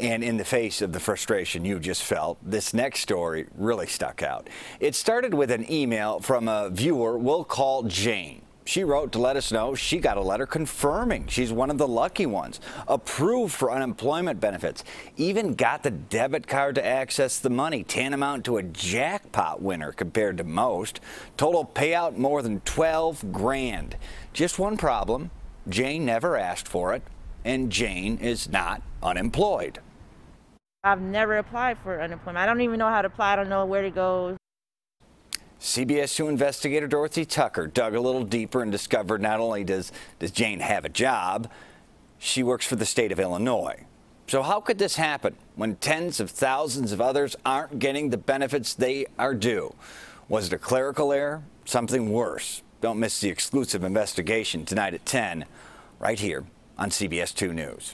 And in the face of the frustration you just felt, this next story really stuck out. It started with an email from a viewer we'll call Jane. She wrote to let us know she got a letter confirming she's one of the lucky ones, approved for unemployment benefits, even got the debit card to access the money, tantamount to a jackpot winner compared to most. Total payout more than 12 grand. Just one problem Jane never asked for it, and Jane is not unemployed. I've never applied for unemployment. I don't even know how to apply. I don't know where to go. CBS 2 investigator Dorothy Tucker dug a little deeper and discovered not only does, does Jane have a job, she works for the state of Illinois. So how could this happen when tens of thousands of others aren't getting the benefits they are due? Was it a clerical error? Something worse? Don't miss the exclusive investigation tonight at 10 right here on CBS 2 News.